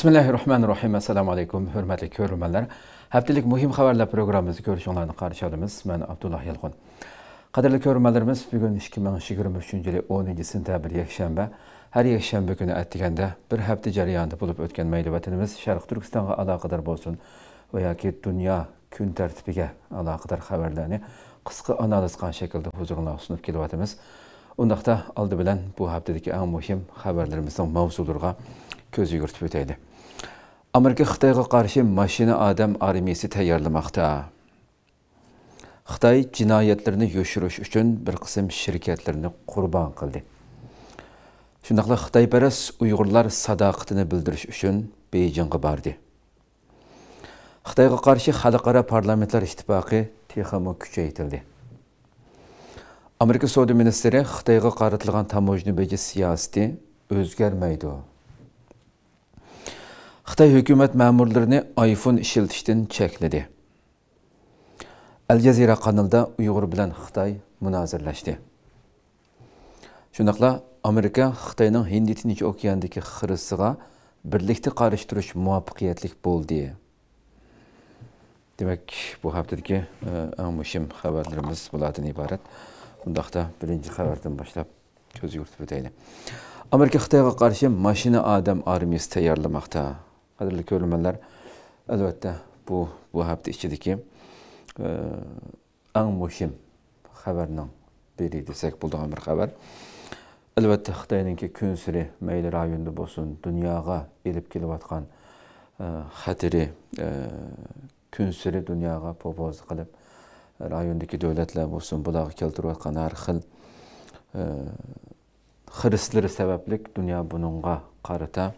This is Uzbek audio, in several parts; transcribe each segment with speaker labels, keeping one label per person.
Speaker 1: bismillahi rohmanir rohim assalomu alaykum hurmatli ko'rmanlar haftalik muhim xabarlar programmamizni ko'rishinglarni qarshi olamiz man abdulloh yalqin qadrli ko'rmanlarimiz bugun ikki ming yigirma uchinchi yil o'ninchi sentabr yakshanba har yakshanba kuni aytganda bir hafta jarayonida bo'lib o'tgan mayli vatanimiz sharq turkistonga aloqador bo'lsin va yoki dunyo kun tartibiga aloqador xabarlarni qisqa analiz qilgan shaklda huzuringlarga sunib kelyapmiz undaqda oldi bilan bu haftadagi eng muhim xabarlarimizning mavzulariga ko'z yugurtib o'taylik Amerika Xitayga qarshi mashina odam armiyasi tayyorlamoqda. Xitoy cinayetlerini yoshirish üçün bir şirketlerini kurban kıldı. qurbon qildi. Shundaqla Xitoyparas Uyg'urlar sadoqatini üçün uchun Beyjingga bordi. karşı, qarshi xalqaro parlamentlar ittifoqi texmo kuchaytirildi. Amerika savdo ministri Xitoyga qaratilgan tamojni siyaseti siyosati o'zgarmaydi Xitoy hukumat ma'murlarini iPhone ishlatishdan chekladi. Al Jazeera kanalida Uyg'ur bilan Xitoy munozirlashdi. Shunaqla Amerika Xitoyning Hind Tinch okeanidagi xirisiga birlikda qarish turish muvaffaqiyatli bo'ldi. Demak, bu haftadagi e, eng muhim xabarlarimiz bulardan iborat. Bundaqda birinchi xabardan boshlab ko'z yuritib o'taylik. Amerika Xitoyga qarshi mashina odam armiyasi tayyorlamoqda. Kadirli körülmeler elbette bu bu hafta içindeki en muhim haberden biri desek bulduğum bir haber. Elbette Xitayninki kun siri meyli rayonda bo'lsin, dunyoga elib kelayotgan e, xatiri e, kun siri dunyoga povoz qilib rayondagi davlatlar bo'lsin, bularga keltirayotgan har xil xirislari e, sababli dunyo бұныңға qarata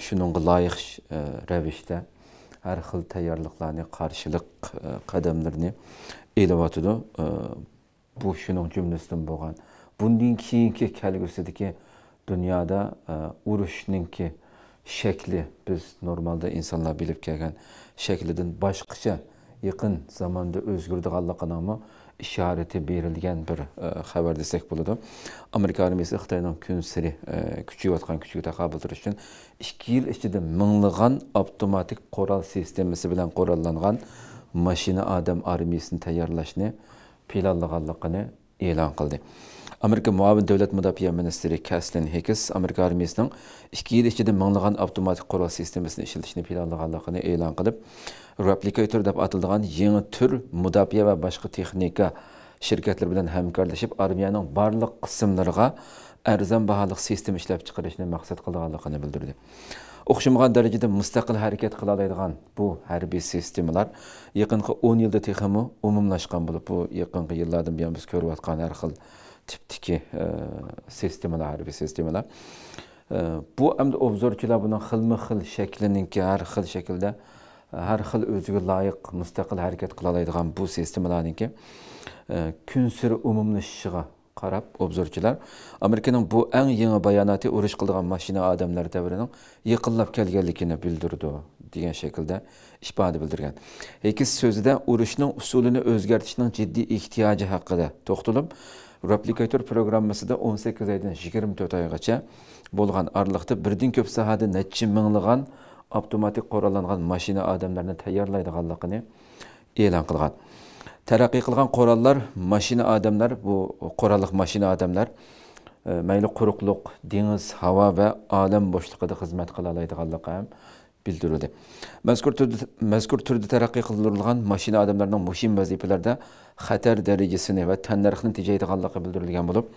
Speaker 1: şununğa layiq e, rəvişdə hər xil tayyorluqlarını, qarşılıq e, qədəmlərini elib atıdı. E, bu şunun cümləsindən bolğan. Bundan keyinki kəlgüsüdəki dünyada uruşninki şəkli biz normalda insanlar bilib gələn şəklidən başqaça yaxın zamanda özgürdüğanlıqınamı ishorati berilgan bir e, xabar desak bo'ladi amerika armiyasi xitoyning kun sari e, kuchayotgan kuchiga taqobil turish uchun ikki yil ichida minglagan avtomatik qurol sistemasi bilan qurollangan mashina odam armiyasini tayyorlashni planlaganligini e'lon qildi Америка муавин davlat mudofaa ministri Kaslin Hikis Америка армиясының 2 yil ichida minglagan avtomatik qurol sistemasini ishlatishni planlaganligini e'lon qilib, replikator deb atiladigan yangi tur mudofaa va boshqa texnika shirkatlar bilan hamkorlashib, armiyaning barliq qismlariga arzon baholiq sistema ishlab chiqarishni maqsad qilganligini bildirdi. darajada mustaqil harakat qila oladigan bu harbiy sistemalar 10 o'n yilda umumlashgan bo'lib bu yaqinqi yillardan buyon biz tipdiki e, sistemalar harbiy sistemalar e, bu hamda obzorchilar buni xilma xil shaklininki har xil shaklda har xil o'ziga loyiq mustaqil harakat qila oladigan bu sistemalarniki e, kun siri umumlashishiga qarab obzorchilar amerikaning bu eng yangi bayonoti urush qiladigan mashina odamlar davrining yaqinlab kelganligini bildirdi degan shaklda ifoda bildirgan ekis so'zida urushning usulini o'zgartirishning jiddiy ehtiyoji haqida to'xtalib репликатор программасыда 18 айдан 24 айғача болған арлықты бірден көп сахады нәтчі мыңлыған автоматик қораланған машина адамдарына тәйярлайдығанлығыны елан қылған тарақи қылған қораллар машина адамдар бұл қоралық машина адамдар мәйлі құрықлық деңіз хава вә алам бошлықыда қызмет қыла алайдығанлығы bildirildi mazkur turda mazkur turda taraqqiy qildirilgan mashina odamlarning muhim vazifalarda xatar darajasini va tannarxni tejaydiganligi bildirilgan bo'lib e,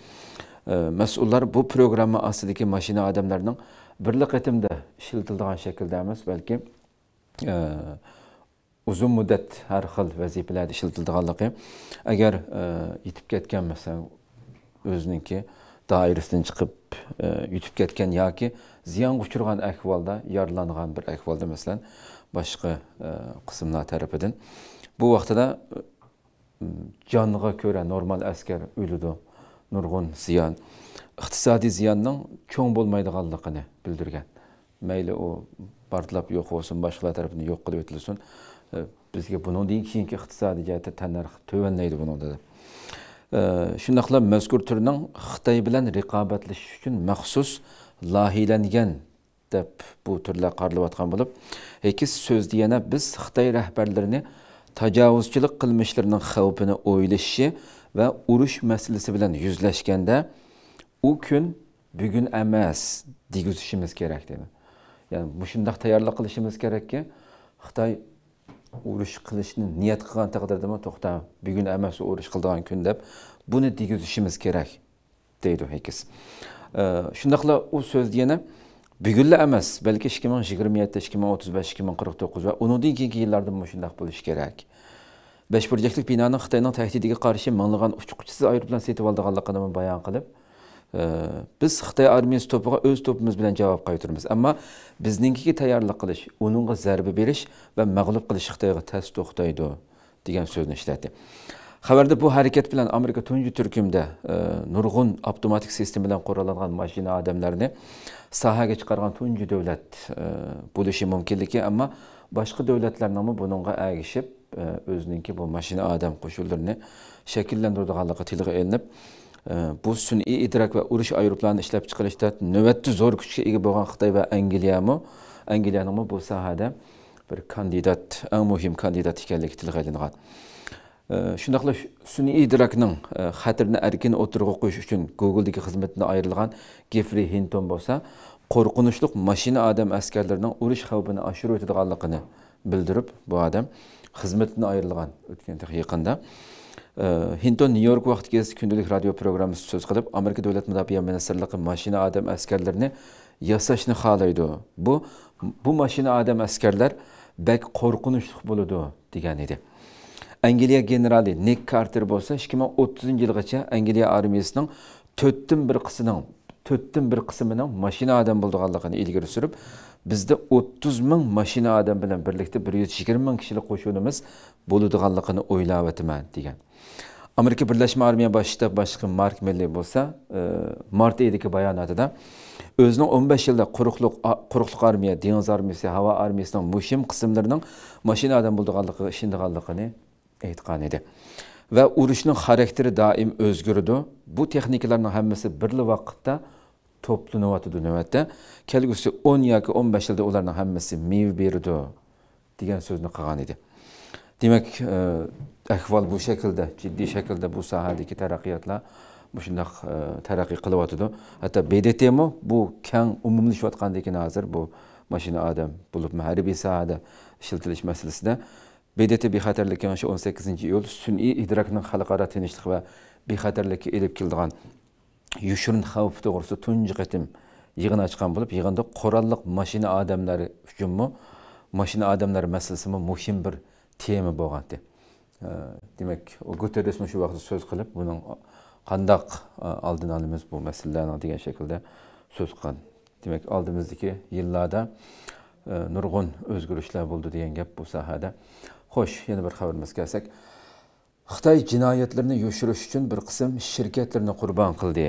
Speaker 1: mas'ullar bu programma ostidagi mashina odamlarning birli qatimda ishlatiladigan shaklda emas balki e, uzun muddat har xil vazifalarda ishlatiladiganligi agar e, yetib ketgan masalan o'ziniki doirasidan chiqib E, yutib ketgan yoki ziyonga uchirgan ahvolda yaralangan bir ahvolda masalan boshqa e, qismlar tarafidan bu vaqtida e, joniga ko'ra normal askar o'ladi nurg'un ziyon iqtisodiy ziyonning cho'ng bo'lmaydiganligini bildirgan mayli u portlab yo'q bo'lsin boshqalar tarafidan yo'q qilib o'tilsin bizga bundan keyingi iqtisodiy jihatda tannarx tuvanlaydi bunida deb shundoqla mazkur turning xitoy bilan raqobatlashish uchun maxsus loyihalangan deb bu turlar qaralayotgan bo'lib ikki so'zda yana biz xitoy rahbarlarini tajovuzchilik qilmishlarining xavfini o'ylashi va urush masalasi bilan yuzlashganda u kun bugun emas deguzishimiz kerak dedi ya'ni bu shundoq tayyorlik qilishimiz kerakki xitoy urush qilishni niyat qilgan taqdirda man to'xta bugun emas urush qiladigan kun deb buni degizishimiz kerak deydi hakiz qilib u so'zni yana bugunla emas balki ikki ming yigirma yetti ikki ming o'ttiz besh ikki ming qirq to'qqiz va undan keyingi yillarda shundoq bo'lishi kerak besh burchaklik binoni xitoyning tahdidiga qarshi minglagan uchqichsiz aeroplan setib oldiganligini bayon qilib biz xitoy armiyasi to'piga o'z to'pimiz bilan javob qaytaramiz ammo bizningkiga tayyorlik qilish uningga zarba berish va mag'lub qilish xitoyga tas to'xtaydi degan so'zni ishlatdi xabarda bu harakat bilan amerika tunji turkumda e, nurg'un avtomatik sistema bilan qurollangan mashina odamlarni sahaga chiqargan tunji davlat e, bo'lishi mumkinligi ammo boshqa ham buningga ergishib e, o'ziniki bu mashina odam qo'shinlarini shakllantiradiganligi tilga ilinib bu sun'iy idrak va urush aeroplanini ishlab chiqarishda navbatda zo'r kuchga ega bo'lgan xitoy va angliyami angliyanimi bu sohada bir kandidat eng muhim kandidat ekanligi tilga ilingan shundoqla sun'iy idrokning xatirini erkin o'tirg'a qo'yish uchun googledagi xizmatidan ayrilgan gefri hinton bo'lsa qo'rqinchli mashina odam askarlarining urush xavfini oshirib o'tadiganligini bildirib bu odam xizmatidan ayrilgan o'tgan yaqinda Ee, Hinton New York vaqtidagi kundalik radio programmasi so'z qilib amerika davlat mudofaa ministrligi mashina adam askarlarini yasashni xohlaydi bu bu mashina adam askarlar bak qo'rqinchli buludu degan edi angliya generali Nick Carter bo'lsa ikki ming o'ttizinchi yilgacha angliya armiyasining to'rtdan bir qismining to'rtdan bir qismining mashina odam bo'lganligini ilgari surib bizda 30 ming mashina adam bilan birlikda 120 ming kishilik qo'shinimiz bo'ladiganligini o'ylab o'taman degan amerika birlashma armiya boshida boshqa mark Milley bo'lsa e, mart oyidagi bayonotida o'zining 15 yılda quruqliq quruqliq armiya dengiz armiyasi havo armiyasining mushim qismlarining mashinadan bo'lganligiga ishindiganligini aytgan edi va urushning xarakteri doim o'zgardi bu texnikalarning hammasi birli vaqtda to'planyotdi navbatda kelgusi 10 yoki 15 yılda ularning hammasi meva beradi degan so'zni qilgan edi demak ahvol e, bu şekilde ciddi şekilde bu sohadagi taraqqiyotlar shundoq e, terakki qilyotidi hatto bdt ham bu kang umumlashayotgandekina hozir bu mashina odam bo'libmi harbiy sohada ishlatilish masalasida bdt bexatarlik mana yıl, o'n sakkizinchi iyul sun'iy ve bir tinchlik va bexatarlikka elib keldigan yushirin xavf to'g'risida tunji qatim yig'in ochgan bo'lib yig'inda qurolliq mashina odamlari uchunmi adamları odamlar masalasimi muhim bir tema bo'lgandi demak guterres shu vaqtda so'z qilib buning qandaq oldini olamiz bu masalalarni degan shaklda so'z qilgan demak oldimizdagi yillarda nurg'un o'zgarishlar bo'ldi degan gap bu sohada xo'sh yana bir xabarimizga kelsak xitoy jinoyatlarni yoshirish uchun bir qism shirkatlarni qurbon qildi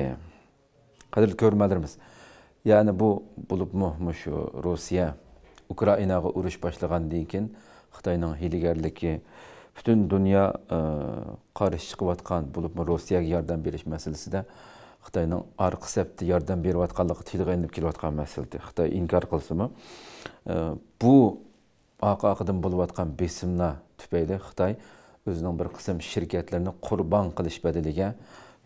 Speaker 1: qadrli ko'rmalarimiz ya'ni bu bo'libmi shu rossiya ukrainaga urush boshlagandan keyin xitoyning hiligarligi butun dunyo e, qarshi chiqayotgan bo'libmi rossiyaga yordam berish masalasida xitoyning orqa sapda yordam berayotganligi tilga ilinib kelayotgan masalada xitoy inkor qilsinmi e, bu oqa oqidan bo'layotgan besimlar tufayli xitoy o'zining bir qism shirkatlarni qurbon qilish badaliga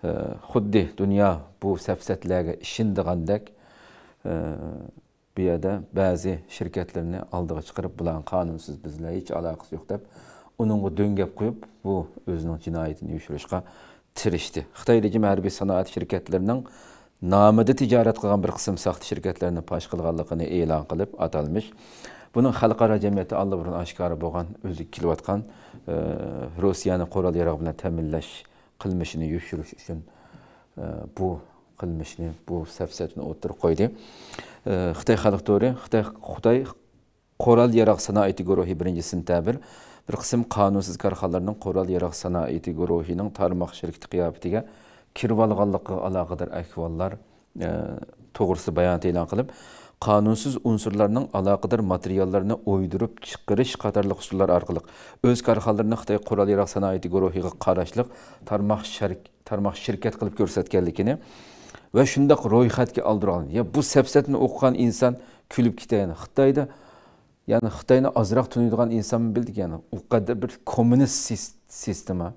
Speaker 1: e, xuddi dunyo bu safsatlarga ishindigandek bir bu bazı şirketlerini shirkatlarni çıkarıp chiqarib bularni qonunsiz bizlar hech aloqasi yo'q deb uningga do'ngap qo'yib bu özünün cinayetini yoshirishga tirishdi xitoy rejimi harbiy şirketlerinin shirkatlarining ticaret tijorat bir qism saxta shirkatlarni fosh qilganligini e'lon qilib atalmish buning xalqaro jamiyatda allaburun oshkora bo'lgan o'zi kelayotgan e, rossiyani qurol yarog' bilan ta'minlash qilmishini yoshirish e, bu qilmishni bu safsatini o'tirib qo'ydi ee, xitoy xalq to'ri xitoy xitoy qo'ral yaroq sanoati guruhi birinchi sentabr bir qism qonunsiz korxonalarning qo'ral yaroq sanoati guruhining tarmoq shirkiti qiyofatiga kirib olganligiga aloqador ahvollar e, to'g'risida bayonot e'lon qilib qonunsiz unsurlarning aloqador materiallarni o'ydirib chiqarish qatorli usullar orqali o'z korxonalarini xitoy qurol yaroq sanoati guruhiga şirk, tarmoq şirket kılıp qilib ko'rsatganligini va şundak ro'yxatga oldira ya bu safsatni o'qigan inson kulib ketadi xitoyda ya'ni xitoyni ozroq tunaydigan inson bildik ya'ni O kadar bir kommunist sistema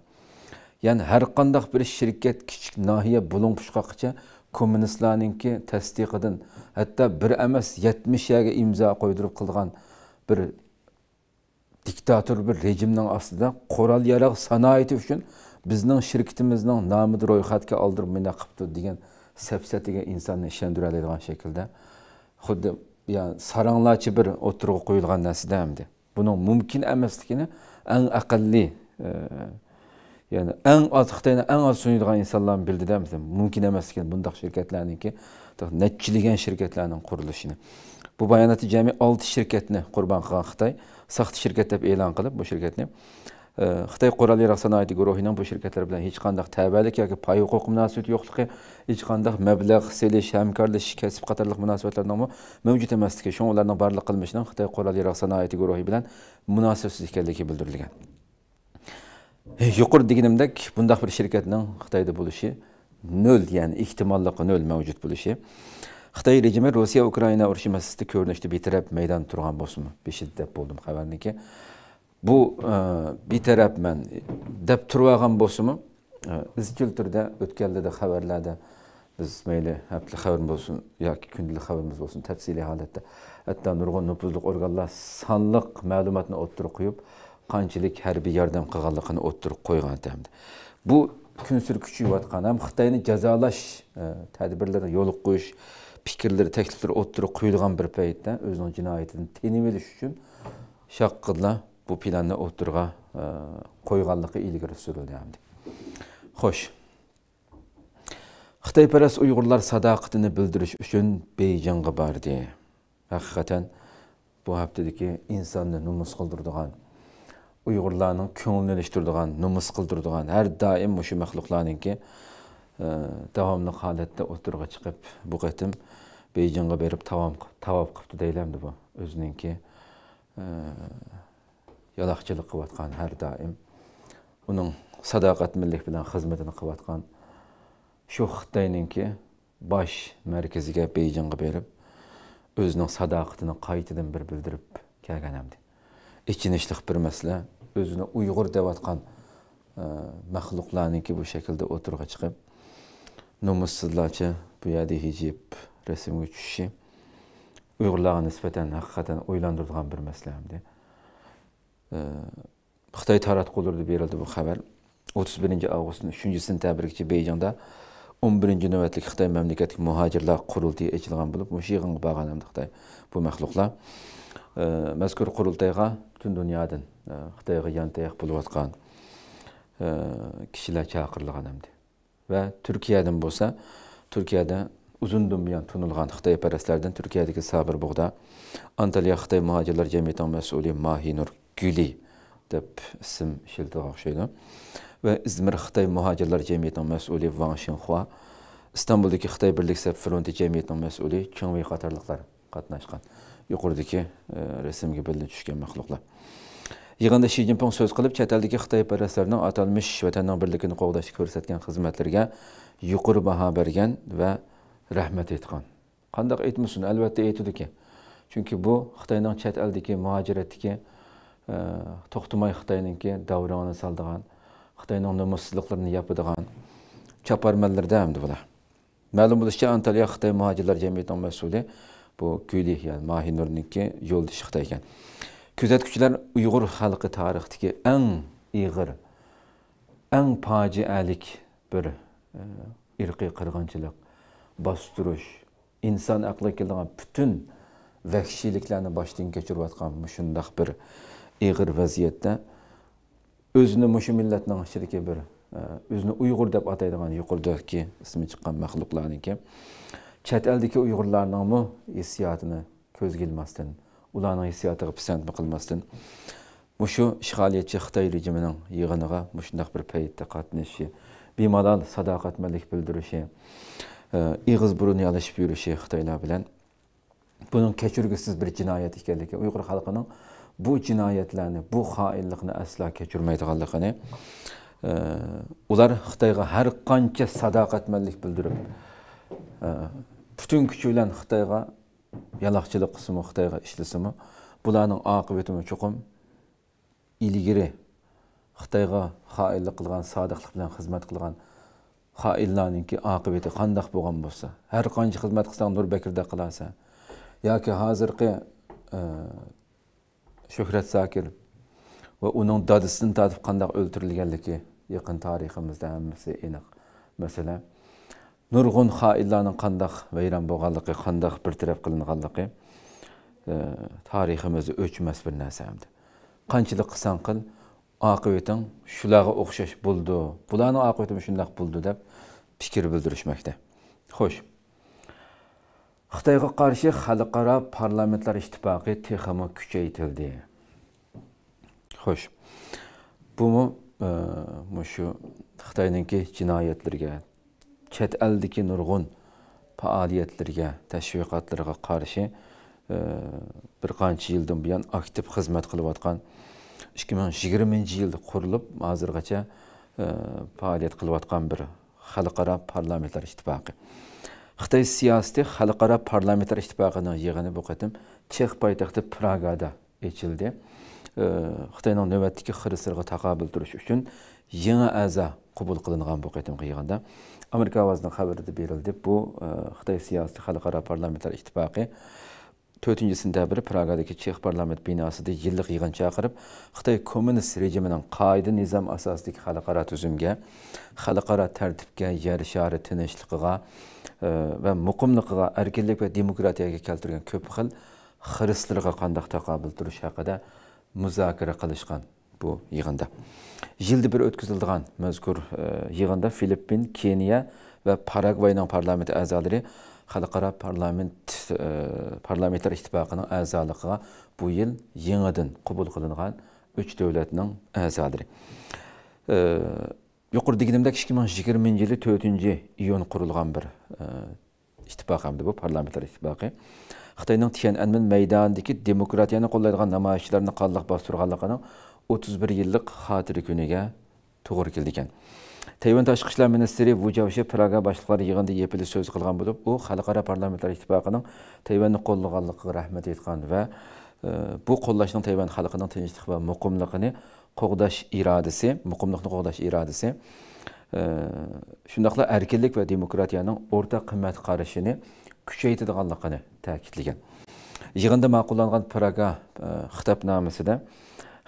Speaker 1: ya'ni har kandak bir shirkat kichik nohiya komünistlerin ki kommunistlarninki tasdiqidan hatto bir emas 70 yaga imzo qo'ydirib qilgan bir diktator bir rejimning ostida yarak sanayeti sanoati uchun bizning namıdır nomini ro'yxatga oldirib mina diyen. degan safsatiga insonni ishontiradigan shaklda xuddi yani saranglarchi bir o'tirg'i qo'yilgan narsadamdi buni mumkin emasligini eng aqlli e, ya'ni eng oz xitoyni eng oz suniydigan insonlarni bildida mumkin emasligini bundoq shirkatlarniki nechilagan shirkatlarning qurilishini bu bayanatı jami 6 shirkatni qurban qilgan xitoy saxta shirkat deb e'lon qilib bu shirkatni Э, xitoy qurolli sanoati guruhining bu shirkatlar bilan hech qanday tabalik yoki pay huquq munosabati yo'qligi hech qanday mablag' selish hamkorlashish kasb qatorliq munosabatlarning mavjud emasligi shu ularning barliq qilmishining xitoy qurolli sanoati guruhi bilan munosabatsiz ekanligi bildirilgan yuqori deganimdek bundaq bir shirkatning xitoyda bo'lishi nol ya'ni ehtimolligi nol mavjud bo'lishi xitoy rejimi rossiya ukraina urushi masalasida ko'rinishda betaraf maydon turgan bo'lsinmi beshiddat bo'ldim xabarniki bu e, betarafman deb turib bo'lsinmi e, izchil turda o'tganlarda xabarlarda biz mayli haftalik xabar bo'lsin yoki kundalik xabarimiz bo'lsin tafsiliy holatda hatto nurg'un nupuzli organlar sonliq ma'lumotni o'ttirib qo'yib qanchalik harbiy yordam qilganligini o'ttirib qo'ygan bu kun sari kuchayotgan ham xitoyni jazolash e, tadbirlarini yo'l qo'yish fikrlari takliflar o'ttirib qo'yilgan bir paytda o'zining jinoyatini tinib olish uchun shaqqidlar bu planni o'tirg'a qo'yganligi e, ilgari surildi xo'sh xitoyparast uyg'urlar sadoqatini bildirish uchun beyjingga bordi haqiqatan bu haftadagi insonni numus qildirdigan uyg'urlarning ko'nglini ilishtirdigan numus qildirdigan har doim shu maxluqlarninki davomli holatda o'tirg'a chiqib bu qatim beyjingga berib tavom tavob qilibdi deylamdi bu o'zininki yaloqchilik qilayotgan har doim uning sadoqatmillik bilan xizmatini qilayotgan shu xitoyninki bosh markaziga beyjinga berib o'zining sadoqatini qaytadan bir bildirib kelgan hamdi ichinishliq bir masala o'zini uyg'ur deyotgan e, maxluqlarniki bu shaklda o'tirg'a chiqib nomussizlarcha bu yerda hijib rasmga tushishi uyg'urlarga nisbatan haqiqatan o'ylantiradigan bir masala Қытай э, тарат қолырды берілді бұл қабар. 31 ауғыстың 3-ші сентябіргі бейжанда 11-ші нөвәтлік Қытай мәмлекеттік мұхажырлар құрылды әкілген бұлып, мұшиғың баған әмді Қытай бұл мәқлұқла. Э, Мәскүр құрылдайға түн дүниядың Қытайғы э, яндайық бұл ғатқан кішілі чақырлыған әмді. Вә болса, Түркияда ұзын дүмбіян тұнылған Қытай пәрәсләрдің Түркиядегі сабыр бұғда Анталия Қытай мұхажырлар жәметің мәсулі Махинұр guli deb ism ishiltiga o'xshaydi va izmir xitoy muhojirlar jamiyatining mas'uli Wang Xinhua, istanbuldagi xitoy birlik saf fronti jamiyatining mas'uli Wei qatorliqlar qatnashgan yuqoridagi e, rasmga bilinib tushgan maxluqlar yig'inda shi zinpin so'z qilib chet Xitoy xitoyparastlarning atalmish vatanning birligini qo'g'dashda ko'rsatgan xizmatlarga yuqori baho bergan va rahmat aytgan qandoq aytmasin albatta ki. chunki bu xitoyning chet eldagi muhojiratdagi to'xtamay xitoyninki davroni soldigan xitoyning nomussizliklarini yopadigan choparmanlarda hamdi bular ma'lum bo'lishicha antaliya xitoy muhojirlar jamiyatining mas'uli bu kuyli ya'ni mahinurniki yo'ldishi xitoy ekan kuzatuvchilar uyg'ur xalqi tarixidagi eng yig'ir eng fojialik bir irqiy qirg'inchilik bostirish inson aqliga keladigan butun vahshiyliklarni boshdan kechirayotgan shundoq bir ig'ir vaziyatda o'zini mushu millatning ichidagi bir e, o'zini uyg'ur deb ataydigan yuqoridagi ismi chiqqan maxluqlarniki chet eldagi uyg'urlarningmi hissiyotini ko'zga ilmasdan ularning hissiyotiga pisandmi qilmasdan mushu ishg'oliyatchi xitoy rejimining yig'iniga mushundoq bir paytda qatnashishi bemalol sadoqatmanlik bildirishi e, ig'iz burun yalashib yurishi xitoylar bilan buning kechirgisiz bir jinoyat ekanligi uyg'ur xalqining bu jinoyatlarni bu xoinlikni aslo kechirmaydiganligini e, ular xitoyga har qancha sadoqatmanlik bildirib e, butun kuchi bilan xitoyga yaloqchilik qilsimi xitoyga ishlasimi bularning oqibatimi chuqum ilgari xitoyga xoinlik qilgan sodiqlik bilan xizmat qilgan xoinlarninki oqibati qandaq bo'lgan bo'lsa har qancha xizmat qilsang nur bakirda qilasan yoki hozirgi e, shuhrat sokir va uning dadisini tatib qandoq o'ldirilganligi yaqin tariximizda hammasi aniq masala nurg'un xoinlarni qandoq vayron bo'lganligi qandoq bartaraf qilinganligi e, tariximizni o'chmas bir narsa hamda qanchalik qilsang qil oqibating shularga o'xshash bo'ldi bularni oqibatim shundoq bo'ldi deb fikr bildirishmoqda xo'sh xitoyga qarshi xalqaro parlamentlar ittifoqi texmi kuchaytirildi xo'sh bu e, shu Xitoyningki jinoyatlarga chet eldagi nurg'un faoliyatlarga tashviqotlarga qarshi e, bir qancha yildan buyon aktiv xizmat qilib ikki 2020 yigirmanchi yilda qurilib hozirgacha e, faoliyat qilib qilayotgan bir xalqaro parlamentlar ittifoqi xitoy siyosati xalqaro parlamentlar ittifoqining yig'ini bu qatim chex poytaxti pragada ochildi xitoyning navbatdagi xirislariga taqobil turish uchun yangi a'zo qabul qilingan bu qatimgi yig'inda amerika ovozining xabarida berildi bu e, xitoy siyosati xalqaro parlamentlar ittifoqi to'rtinchi sentabrda pragadagi chex parlament binosida yillik yig'in chaqirib xitoy kommunist rejimining qoida nizom asosidagi xalqaro tuzumga xalqaro tartibga yer shari tinchligiga Э, ва муқимлыққа әркелік ва демократияға келтірген көп қыл хирсларға қандақ тақабыл тұрыш шақыда мұзакира қылышқан бұл жиғында жылды бір өткізілдіған мәзкүр жиғында э, филиппин кения ва парагвайның парламент әзалары халықара парламент э, парламенттер иттифақының әзалығына бұл ел еңідін құбыл қылынған үш дәулетінің әзалары yuqori deganimdek ikki ming yigirmanchi yili to'rtinchi iyun qurilgan bir e, ittifoqamdi bu parlamentar ittifoqi xitoyning tian anmin maydonidagi demokratiyani qo'llaydigan namoyishchilarni qandoq bostirganligining 31 yillik xotira kuniga to'g'ri keldi ekan tayvan tashqi ishlar ministri Wu Jiaoshi praga boshliqlar yig'inida yepili so'z qilgan bo'lib u xalqaro parlamentar ittifoqining tayvanni qo'llaganligiga rahmat aytgan va e, bu qo'llashning tayvan xalqining tinchlik va muqimligini qo'g'dash irodasi muqimlikni qo'g'dash irodasi e, shundoqla erkinlik va demokratiyaning o'rta qimmat qarashini kuchaytirganligini ta'kidlagan yig'inda ma'qullangan praga e, xitobnomasida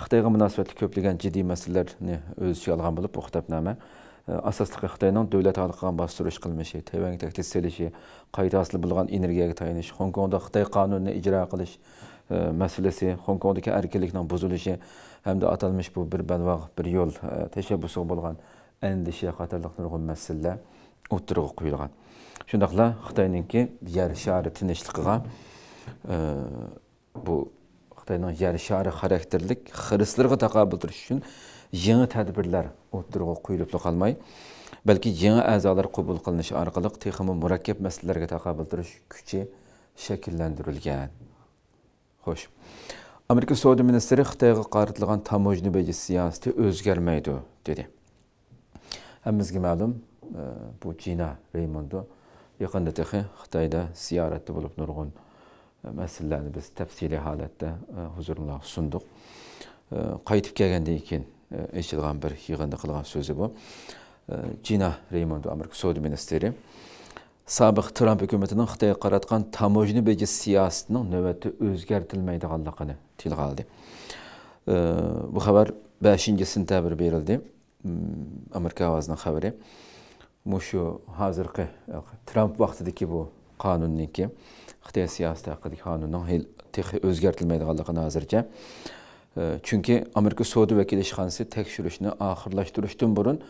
Speaker 1: xitoyga munosabatli ko'plagan jiddiy masalalarni o'z ichiga olgan bo'lib bu xitobnoma e, asosliqi xitoyning davlat xalqiga bostirish qilmishi tayvanga tahdid selishi qayta asli bo'lgan energiyaga hong kongda xitoy qonunini ijro qilish masalasi hong kongdagi erkinlikning buzilishi hamda atalmış bu bir balvaq bir yo'l e, tashabbusi bo'lgan andisha qatorliq nurg'un masalalar o'ttirg'i qo'yilgan shundoqla xitoyninki yer shari tinchligiga e, bu xitoyning yer shari xarakterlik hirslariga taqobil turish uchun yangi tadbirlar o'ttirg'i qo'yilib qolmay balki yangi a'zolar qabul qilinishi orqali texmi murakkab masalalarga taqobil turish kuchi shakllantirilgan xo'sh Америка сауда министрі Қытайға қаратылған таможни бәйі сиясты өзгермейді, деді. Әмізге мәлім, бұл Джина Реймонду, яқында тіхі Қытайда сияратты болып нұрғын мәселелерді біз тәпсилі халетті ғызырымыла сұндық. Қайтып кәгенде екен, әйшілген бір хиғынды қылған сөзі бұл. Джина Реймонду, Америка сауда министрі, сабық Трамп үкіметінің Қытайға қаратқан таможни беге сиясының нөвәті өзгәртілмейдіғанлығыны тілге алды. Bu haber 5-ші сентябрь берілді. Amerika avazının haberi. Bu şu hazırki Trump vaxtıdaki bu qanunninki Xitay siyasəti haqqındakı qanunun hel texi özgərtilməyidiyini hazırca. Ee, Çünkü Amerika Saudi Vəkili Şixansı təkşürüşünü axırlaşdırışdan burun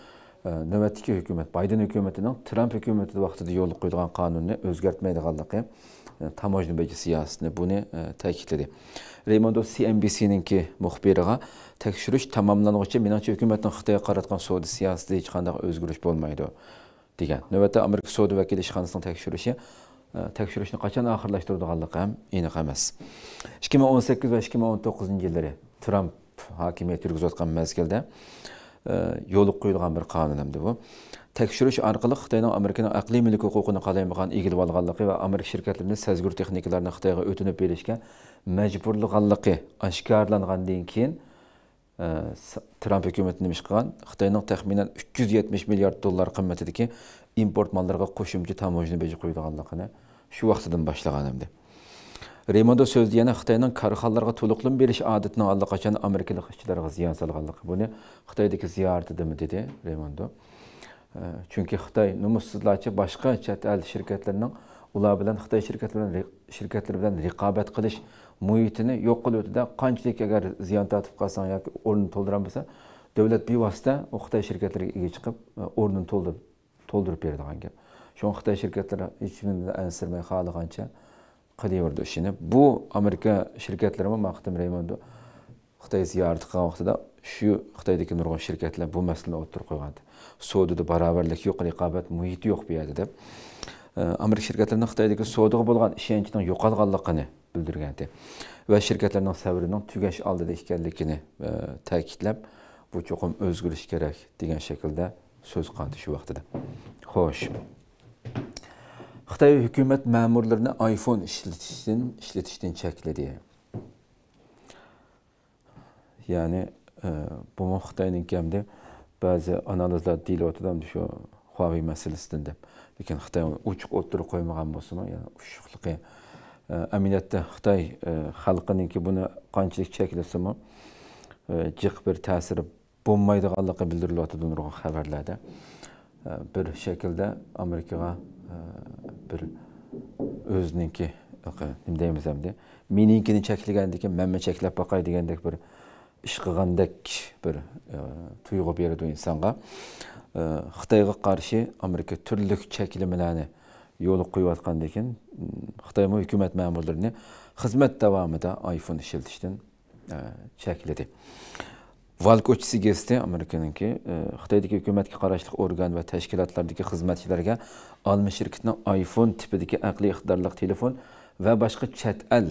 Speaker 1: navbatdagi hukumat bayden hukumatining Trump hukumati vaqtida yo'l qo'ygan qonunni o'zgartmaydiganligi tamojna boji siyosatini buni ta'kidladi reymondo cnbcninki muxbiriga tekshirish tamomlangunicha menimcha hukumatning xitoyga qaratgan savdo siyosatida hech qanday o'zgarish bo'lmaydi degan navbatda amerika savdo vakili ishxonasining tekshirishi tekshirishni qachon oxirlashtiradiganligi ham aniq emas 2018 ming o'n sakkiz va ikki ming o'n to'qqizinchi yillari tramp hokimiyat yurgizayotgan mezgilda yo'lib qo'yilgan bir qonun hamdi bu tekshirish orqali xitoyning amerikaning aqliy mulk huquqini qalaymagan egilib olganligi va amerika shirkatlarini sezgur texnikalarini xitoyga o'tinib berishga majburlaganligi oshkorlangandan keyin e, tramp hukumati nima ish qilgan xitoyning taxminan uch yuz yetmish milliard dollar qimmatidagi import mollarga qo'shimcha tamojna beji qo'yilganligini shu vaqtidan boshlagan hamdi Raymondo so'zi yana Xitoyning korxonalarga to'liqlim berish odatini allaqachon Amerikalik ishchilarga ziyon solganligi. Buni Xitoydagi ziyoratidimi dedi Raymondo. Chunki Xitoy numussizlarcha boshqa chet el shirkatlarining ular bilan Xitoy shirkatlari bilan shirkatlari bilan raqobat qilish muhitini yo'q qilib o'tida qanchalik agar ziyon tortib qolsang yoki o'rnini to'ldiran bo'lsa, davlat bevosita u Xitoy shirkatlariga ega chiqib e, o'rnini to'ldirib to'ldirib beradigan gap. Shu Xitoy shirkatlari hech kimdan ansirmay xohlagancha qilaverdi ishini bu amerika shirkatlari man haqida bilmayman xitoy ziyorat qilgan vaqtida shu xitoydagi nurg'un shirkatlar bu masalani o'tirib qo'ygandi savdoda barobarlik yo'q raqobat muhiti yo'q bu yerda deb amerika shirkatlarini xitoydagi savdoga bo'lgan ishonchni yo'qolganligini bildirgandi va shirkatlarning sabrining tugash oldida ekanligini e, ta'kidlab bu cho'qim o'zgarish kerak degan shaklda so'z qildi shu vaqtida xo'sh xitoy hukumat ma'murlarini iphone ishlatishdan ishlatishdan chekladi ya'ni e, bu xitoyninki hamda ba'zi analizlar deyilyotidi ham shu huavey masalasidan deb lekin xitoy ochiq o'ttirib qo'ymagan bo'lsin ya'ni ushuqligi e, amaliyotda xitoy e, xalqininki buni qanchalik mi? jiq e, bir ta'siri bo'lmaydiganligi bildirilyotidi nurg'un xabarlarda bir shaklda amerikaga bir өзүнүнки эмне дейбиз эмне менинкини чекилгендики мен бақай дегендік бір бир иш бір бир берді берди инсанга кытайга америка түрлік чекилимелерни yolu koyup atkan deken Xitayma hükümet memurlarını hizmet devamı iPhone işiltişten e, valkochisi gesti amerikaniki e, xitoydagi hukumatga qarashli organ va tashkilotlardagi xizmatchilarga alma shirkitning iphone tipidagi aqliy iqtidorli telefon va boshqa chat el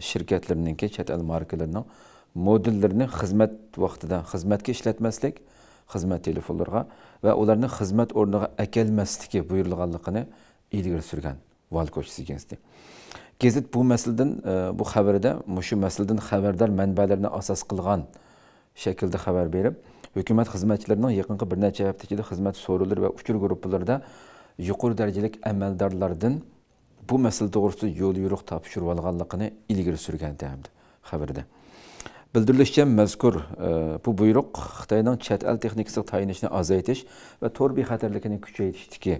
Speaker 1: shirkatlarninki chat el markalarining modellarini xizmat vaqtida xizmatga ishlatmaslik xizmat telefonlarga va ularni xizmat o'rniga akelmasligi buyurilganligini ilgari surgan valkochisi gesti gazet bu masaldan e, bu xabarida mushu masaldan xabardor manbalarni asos qilgan shaklda xabar berib hukumat xizmatchilarining yaqinqi bir necha hafta ichida xizmat so'rovlari va uchur guruhlarida yuqori darajali amaldorlardan bu masala to'g'risida yo'l yo'riq topshirib olganligini ilgir surgandi hamda xabarda bildirilishicha mazkur e, bu buyruq xitoyning chet texnikisi texnikasiga tayinishni ozaytish va torbi xatarlikni kuchaytirishdagi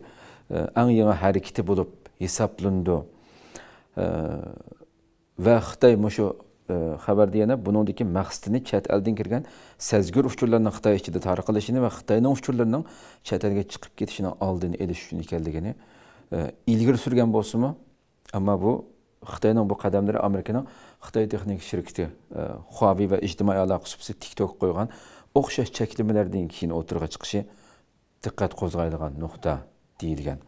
Speaker 1: eng yangi harakati bo'lib hisoblandi e, va xitoy mushu E, xabarda yana buningdagi maqsadini chet eldan kirgan sazgur uchurlarning xitoy ichida tarqalishini va xitoyning uchurlarining chet elga chiqib ketishini oldini olish uchun ekanligini e, ilgari surgan bo'lsinmi ammo bu xitoyning bu qadamlari amerikaning xitoy texnik shirkiti e, huavi va ijtimoiy aloqa subsi tiktok qo'ygan o'xshash cheklamalardan keyin o'tirg'a chiqishi diqqat qo'zg'aydigan nuqta deyilgan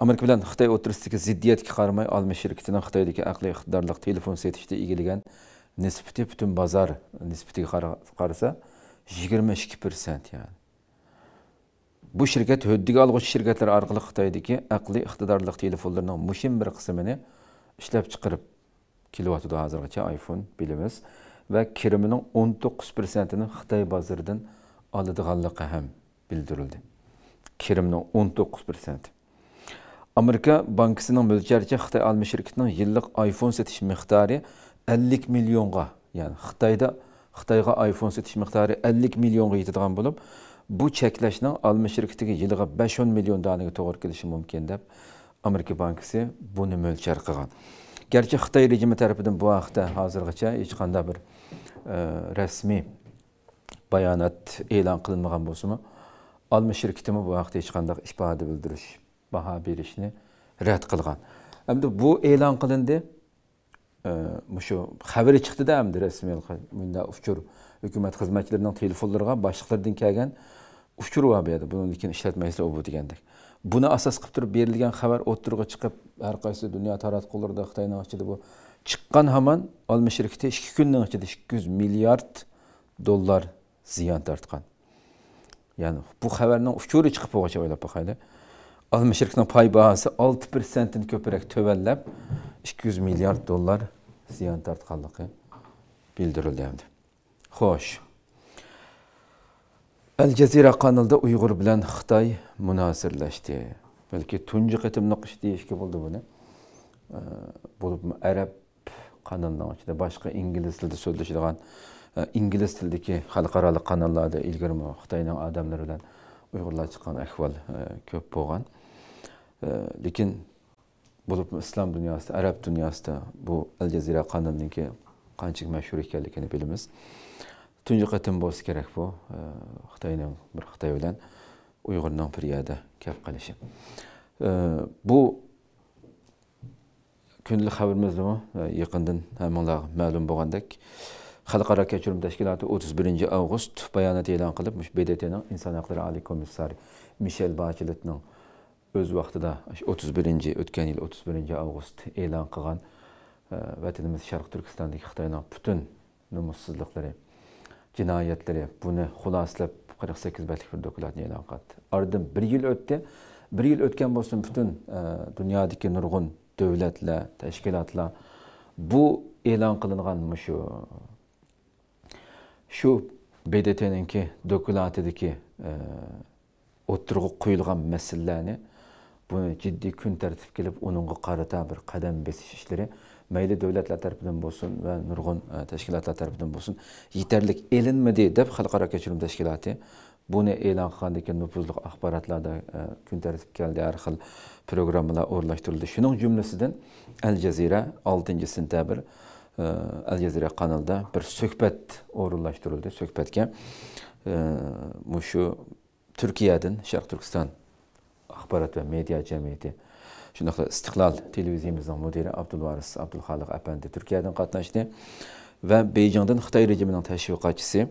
Speaker 1: amerika bilan xitoy o'rtasidagi ziddiyatga qaramay almashirkitini xitoydagi aqliy iqtidorli telefon sotishda egallagan nisbati butun bozor nisbatiga qarasa yigirma ikki ya'ni bu shirkat hoddiga olg'uchi shirkatlar orqali xitoydagi aqliy iqtidorli telefonlarning muhim bir qismini ishlab chiqarib kelyotdi hozirgacha iphone bilamiz va kirimining o'n to'qqiz xitoy bozoridan oladiganligi ham bildirildi kirimning o'n to'qqiz Amerika Bankasının mülkerçi Xitay alma şirketinin yıllık iPhone satış miktarı 50 milyonga, yani Xitayda Xitayga iPhone satış miktarı 50 milyonga yetadigan bolup, bu çekleşnin alma şirketiga yıllık 5-10 milyon danaga toğır kelishi mümkün de Amerika Bankası bunu mülker qilgan. Gerçi Xitay rejimi tarafından bu vaqtda hozirgacha hech qanday bir e, rasmiy bayonot e'lon qilinmagan bo'lsa-mu, şirketimi bu vaqtda hech qanday ifoda bildirish baho berishni rad qilgan endi bu e'lon qilindi shu xabari chiqdida endi rasmiy bunday uchur hukumat xizmatchilarining telefonlariga boshliqlardan kelgan uchur va bu yerda buni keyin ishlatmaysizlar bu degandek buni asos qilib turib berilgan xabar o'ttirg'a chiqib har qaysi dunyo taratqularida xitoyni ichida bu chiqqan hamon olma shirkiti 2 kunning ichida 200 yuz milliard dollar ziyon tortgan ya'ni bu xabarning uchuri chiqib bo'lguncha o'ylab boqaylik olma şirketin pay bahosi olti persentdan ko'proq tuvanlab ikki yuz milliard dollar ziyon tortganligi bildirildi endi xo'sh al jazira qanilda uyg'ur bilan xitoy munosirlashdi balki tunji qitimliq ish deyishga bo'ldi buni bo'lib arab qanalning ichida boshqa ingliz tilida so'zlashadigan ingliz tilidagi xalqaro kanallarda ilgari xitoyning ile Uyghurlar uyg'urlar chiqqan ahvol ko'p bo'lgan lekin bo'lib islom dunyosida arab dunyosida bu al jazira qandilniki qanchalik mashhur ekanligini bilamiz tunji qatim bo'lsa kerak bu xitoyni bir xitoy bilan uyg'urning bir yerda gap qilishi bu kunlik xabarimizdami yaqindan hammanglarga ma'lum bo'lgandek xalqaro kechirim tashkiloti o'ttiz birinchi avgust bayonot e'lon qilib bdtning inson haqlari oliy komissari mishel bachelitning öz vaqtida o'ttiz birinchi o'tgan yil o'ttiz birinchi avgust e'lon qilgan e, vatanimiz sharq turkistondagi xitoyni butun nomussizliklari jinoyatlari buni xulosalab qirq sakkiz betlik bir dokladni e'lon qildi oradan bir yil o'tdi bir yil o'tgan bo'lsin butun e, dunyodagi nurg'un davlatlar tashkilotlar bu e'lon qilingan shu shu bdtniki dokladidagi e, o'tirg'i qo'yilgan masalalarni bu күн kun tartib kelib uningga qarata bir qadam besish ishlari mayli davlatlar tarafidan bo'lsin va nurg'un e, tashkilotlar tarafidan bo'lsin yetarlik elinmidi deb xalqaro kechirim tashkiloti buni e'lon qilgandan keyin nufuzli axborotlarda e, kun tartibga keldi har xil programmalar o'rinlashtirildi shuning jumlasidan al jazira oltinchi e, al bir suhbat suhbatga turkiyadan sharq turkiston Axbarat və Media Cəmiyyəti Şunaqla İstiqlal televiziyamızın müdiri Abdulvaris Abdulxalıq əpəndi Türkiyədən qatnaşdı və Beycandan Xitay rejiminin təşviqatçısı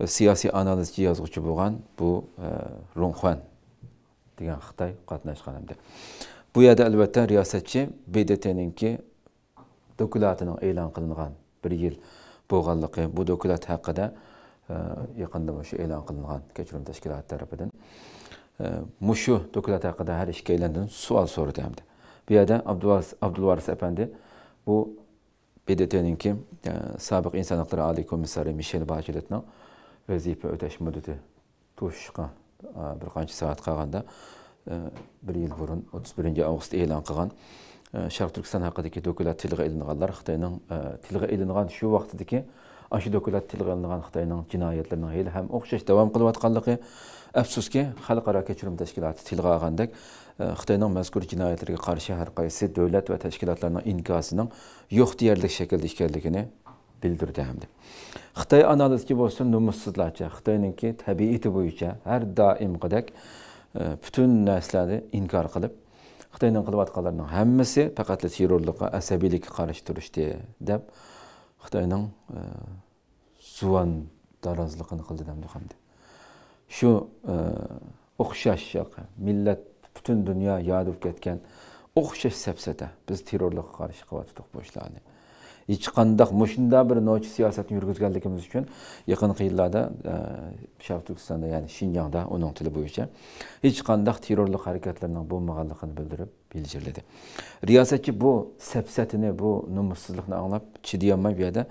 Speaker 1: e, siyasi analizçi yazğıcı bolğan bu e, Ronxuan degan Xitay qatnaşqan hamda. Bu yerda albatta riyosatchi BDTninki dokumentining e'lon qilingan bir yil bo'lganligi bu dokument haqida yaqinda shu e, e'lon qilingan kechirim tashkiloti tarafidan Ee, muşu mushu ee, e, e, e, dokulat haqida har ikkaladan savol so'ratyapti bu yerda abdulvaris apandi bu bdtninki sobiq sabık huquqlari oliy komissari mishel bacheletni vazifa o'tash muddati to'shishga bir qancha soat qolganda bir yil burun o'ttiz Ağustos ilan e'lon qilgan sharq turkiston haqidagi dokulat tilga ilinganlar xitoyning tilga ilingan shu vaqtidagi ana shu dokulat tilga ilingan xitoyning jinoyatlarining hali ham o'xshash davom qilayotganligi Əfsus ki, Xalqara Keçirim Təşkilatı tilğa ağandək, e, Xitayının məzkur cinayətlərə qarşı hər qayısı dövlət və təşkilatlarının inkasının yox deyərlik şəkildə işgərlikini bildirdi həmdir. Xitay analizdəki bolsun numussuzlarca, Xitayınınki təbiəti boyunca hər daim qədək e, bütün nəsləri inkar qılıb, Xitayının qılıb atqalarının həmmisi fəqətlə terrorluğa, əsəbilikə qarşı duruşdu deyib, Xitayının e, zuvan darazlığını qıldı dəmdir həmdir. shu e, o'xshash yoqqa millat butun dunyo yodib ketgan o'xshash safsata biz terrorga qarshi qilyotdik bu ishlarni hech qandaq mushunda bir nochi siyosatni yurgizganligimiz uchun yaqinqi yillarda sharq e, turkistonda ya'ni shinjongda uning tili bo'yicha hech qandaq terrorlik harakatlarning bo'lmaganligini bildirib bildirildi riyosatchi bu safsatini bu nomussizlikni anglab chidayolmay bir yerda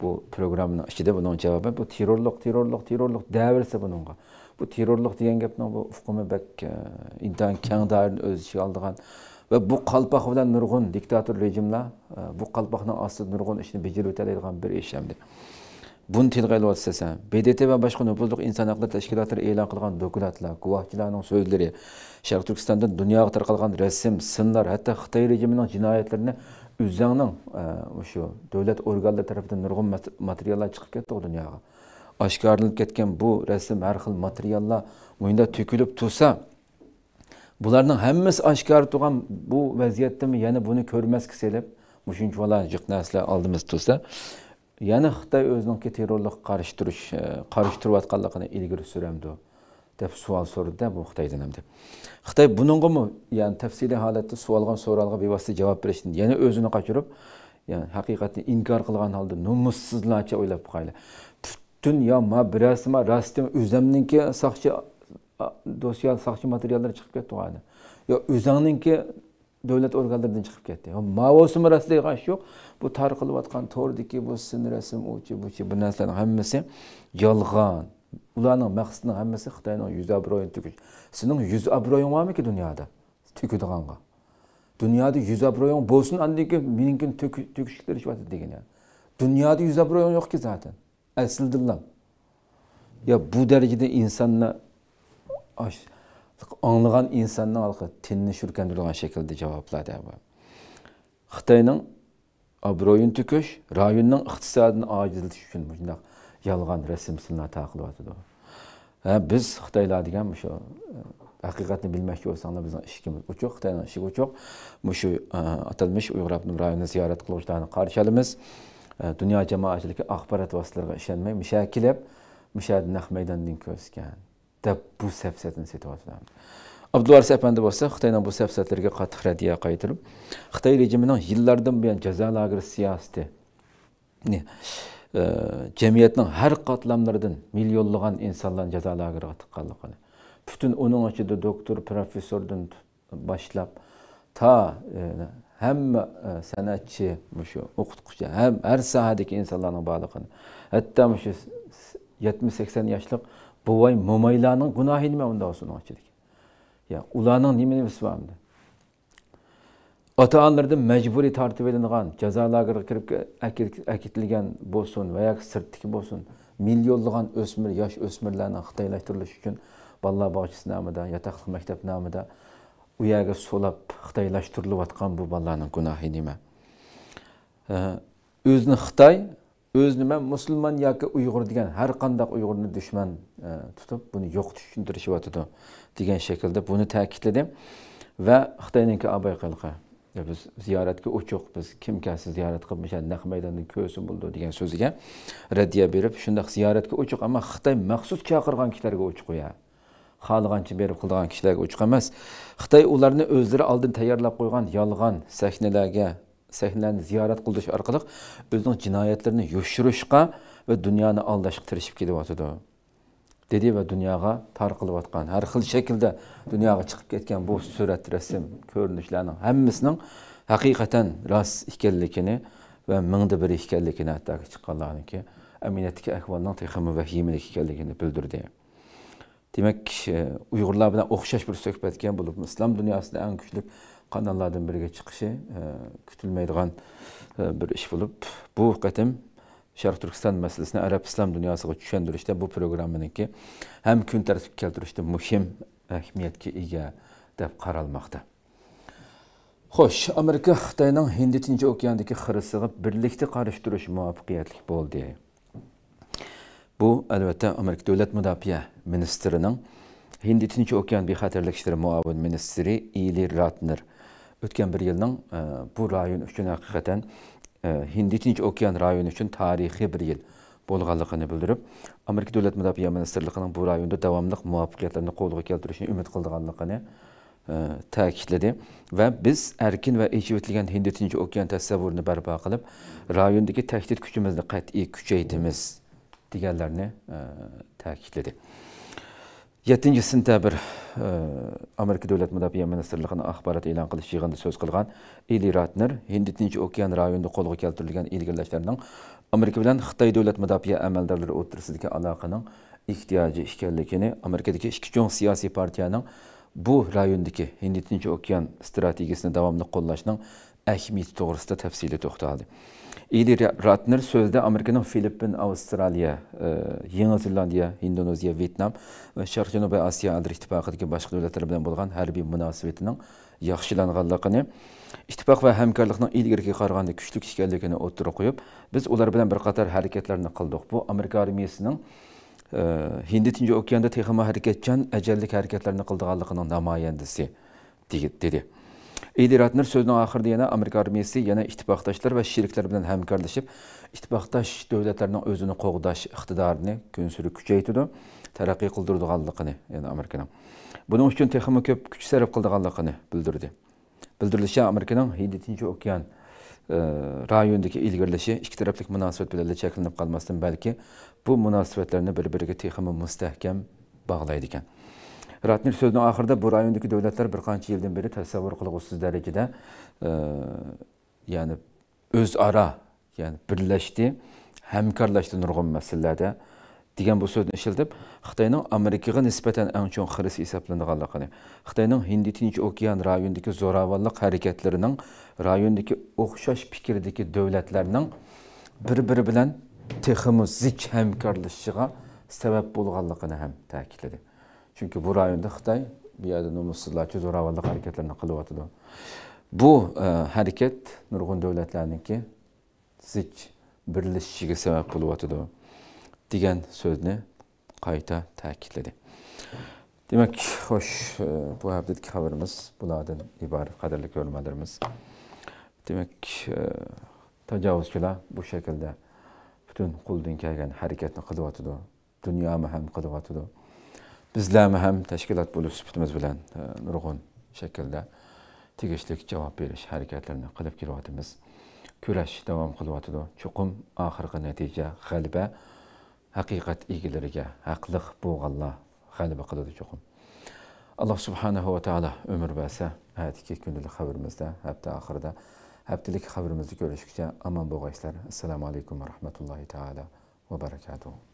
Speaker 1: bu programning ichida buning javobi bu terrorlik terrorlik terrorlik devirse buningga bu terrorlik degan gapni bu ufqimi bak e, intayin kendi doirani o'z ichiga oldigan va bu qalpoq bilan nurg'un diktatör rejimle bu qalpoqni ostida nurg'un işini bajarib o'tadigan bir ish bunun buni tilga olyapsiz san bdt va boshqa nufuzli inson haqlari tashkilotlari e'lon qilgan dokumentlar guvohchilarning so'zlari sharq turkistonda dunyoga tarqalgan rasm sinlar hatto xitoy rejimining jinoyatlarini o'zingning e, o'sha davlat organlari tarafidan nurg'un materiallar chiqib ketdi dunyoga oshkorlanib ketgan bu rasm har xil materiallar bunda to'kilib tursa bularning hammasi oshkor turgan bu vaziyatdami yana buni ko'rmasga selib mushunchalar jiq narsalar oldimizda tursa yana xitoy o'ziniki terrorlik qarshi turish e, qarshi turayotganligini ilgari suramdi deb savol so'radida bu xitoydan ham deb xitoy buningami ya'ni tafsiliy holatda so'ralgan savolga bevosita javob berishdi yana o'zini qochirib ya'ni haqiqatni inkor qilgan holda nomussizlarcha o'ylab qo'ydi butun yo ma birasima rostmi o'zimniki soqchi dosya soqchi materiallar chiqib ketdi hali yo o'zingniki davlat organlaridan chiqib ketdi mavosimi rostlaydigan ish yo'q bu tarqilayotgan to'rdiki bu sin rasm uchi buchi bu narsalarni hammasi yolg'on ularning maqsadini hammasi xitoyning yuz obro'yini tugish sening yuz obro'ying bormiki dunyoda tukidiganga dunyoda yuz obro'ying bo'lsin andan keyin meninkini to'kishga tirishyapti degan dunyoda yuz obro'ying yo'qki zaten aslida ya bu darajada insonni anglagan insonni halqi tinni shurkandirgan shaklda javobladi xitoyning obro'yini tukish rayonning iqtisodini ojizlatish uchun shundoq yolg'on rasm silni ato qilyotidi biz xitoylar degan shu e, haqiqatni bilmoqchi bo'lsanglar bizni ishimiz uchuq xitoyni ishi uchuq shu e, atalmish uyg'ur rayonini ziyorat qiluvchilarni qarshi olamiz e, dunyo jamoatchiligi axborot vositalariga ishonmay misha kelib misha naq maydondan ko'rsgan deb bu safsatni setyotgan abduvaris apandi bo'lsa xitoyning bu safsatlarga qattiq raddiya qaytirib xitoy rejimining yillardan buyon jazo lageri siyosati Cemiyetin cemiyetning har qatlamlaridan millionlagan insonlarni jazolaga tiqqanligini butun uning ichida doktor professordan boshlab ta e, hem hamma e, san'atchi shu o'qituvchi ham har sohadagi insonlarning borligini hatto shu yetmish sakson yoshlik buvay mo'maylarning gunohi nima unda ularning nima nimasi bor ota onalarni majburiy tortib ilingan jazo lageriga kirib akitilgan bo'lsin va yoki sirtdiki bo'lsin millionlagan o'smir yosh o'smirlarni xitoylashtirish uchun bolalar bog'chasi nomida yotoqli maktab nomida u yerga so'lab xitoylashtirilayotgan bu bolalarni gunohi nima o'zini xitoy o'zini nima musulmon yoki uyg'ur degan har qanday uyg'urni dushman e, tutib buni yo'qotish uchun tirishyotidi degan shaklda buni ta'kidladim va xitoyniki abay qilqi biz ziyoratga o'choq biz kasi ziyorat qilib naq maydonda ko'rsin bo'ldi degan so'ziga raddiya berib shundoq ziyoratga o'choq ammo xitoy maxsus chaqirgan kishilarga o'chuq ya xohlagancha berib qilgan kishilarga o'chuq emas xitoy ularni o'zlari oldin tayyorlab qo'ygan yolg'on sahnalarga sahnalarni ziyorat qildirish orqali o'zining jinoyatlarini yoshirishga va dunyoni aldashga tirishib kelyotidi dedi va dunyoga tarqilayotgan har xil shaklda dunyoga chiqib ketgan bu surat rasm ko'rinishlarning hammasining haqiqatan rost ekanligini va mingda biri ekanligini hatto chiqqanlarniki aminatdagi ahvolning texmi vahimalik ekanligini bildirdi demak e, uyg'urlar bilan o'xshash bir suhbatga bo'lib islom dunyosida eng kuchli kanallardan biriga chiqishi e, kutilmaydigan e, bir ish bo'lib bu qatim sharq turkiston masalasini arab islom dunyosiga tushuntirishda bu programmaniki ham kun tartibga keltirishda muhim ahamiyatga ega deb qaralmoqda xo'sh amerika xitoyning hindi tinch okeandagi xirisiga birlikda qarshi turish muvaffaqiyatli bo'ldi bu albatta amerika davlat mudofaa ministrining hindi tinch okean bexatarlik ishlari muavin ministri ili ratner o'tgan bir yilning e, bu rayon uchun haqiqatan Hindi Tinç Okean rayonu üçün tarixi bir yıl bolğanlığını bildirip, Amerika Dövlət Müdafiə Ministerliyinin bu rayonda davamlıq muvaffaqiyyətlərini qolğa gəldürüşünü ümid qıldığanlığını e, təkidlədi və biz ərkin və eşivitliyən Hindi Tinç Okean təsəvvürünü bərpa qılıb, rayondakı təhdid gücümüzü qət'i küçəydimiz digərlərini e, təkidlədi. 7 sentabr e, amerika davlat mudofaa ministrligini axborot e'lon qilish yig'inida so'z qilgan eli ratner hind tinch okean rayonida qo'lga keltirilgan ilgirlashlarning amerika bilan xitoy davlat mudofaa amaldorlari o'rtasidagi aloqaning ehtiyoji ekanligini amerikadagi ikki cho'ng siyosiy partiyaning bu rayondagi hind tinch okean strategiyasini davomli qo'llashning ahamiyati to'g'risida tafsiliy to'xtaldi Или ратнер сөзді Американың Филиппин, Австралия, Еңі Зеландия, Индонезия, Вьетнам ва Шарқ Жанубай Асия Адыр иттифақыдагы башқа дәүләтләр белән булган хәрби мөнәсәбәтенең яхшыланганлыгын, иттифақ ва һәмкарлыкның илгәрге караганда күчлек икәнлегенә отырып куеп, без улар белән бер қатар хәрәкәтләрне кылдык. Бу Америка армиясының Hindi Tinchi okeanda texama harekatchan ajallik harakatlarni qildiganligining namoyandisi dedi. Eydiratnir sözünün ahırda yana Amerika armiyasi yana ittifaqdaşlar va sheriklar bilan hamkorlashib, ittifaqdash davlatlarning o'zini qo'g'dash iqtidorini kun sari kuchaytirdi, taraqqiy qildiradiganligini, ya'ni Amerikaning. Buning uchun texnik ko'p kuch sarf qildiganligini bildirdi. Bildirilishicha Amerikaning 7-chi okean e, rayondagi ilgirilishi ikki taraflik munosabat bilan cheklanib qolmasdan, belki bu munosabatlarni bir-biriga texnik mustahkam bog'laydi Ratnil sözünün axırda bu rayondakı dövlətlər bir qancha beri təsəvvür qılğısız dərəcədə e, yani öz ara, yəni birləşdi, həmkarlaşdı nurğun məsələlərdə degan bu so'zni ishlatib xitoyning amerikaga nisbatan eng cho'ng xirisi hisoblanadiganligini xitoyning hindi tinch okean rayonidagi zo'ravonlik harakatlarining rayondagi o'xshash fikrdagi davlatlarning bir biri bilan texmi zich hamkorlashishiga sabab bo'lganligini ham ta'kidladi chunki bu rayonda xitoy bu yerda nomussizlarchi zo'ravonlik harakatlarini qilyotdi bu e, harakat nurg'un davlatlarniki zich birlashishiga sabab bo'lyotdi degan so'zni qayta ta'kidladi demak xo'sh e, bu haftadagi xabarimiz bulardan iborat qadrli ko'rmalarimiz demak e, tajovuzchilar bu shaklda butun qo'ldan kelgan harakatni qilyotdi dunyoni ham qilyotdi bizlarni ham tashkilot bo'lib sifatimiz bilan e, nurg'un shaklda tegishli javob berish harakatlarini qilib kelyapmiz kurash davom qilyotidi chuqum oxirgi natija g'alaba haqiqat egalariga haqliq bo'lganlar g'alaba qiladi chuqum alloh subhanahu va taolo umr bersa atiki kundalik xabarimizda hafta oxirida haftalik xabarimizda ko'rishguncha omon bo'lg'aysizlar assalomu alaykum va rahmatullohi taala va barakatuh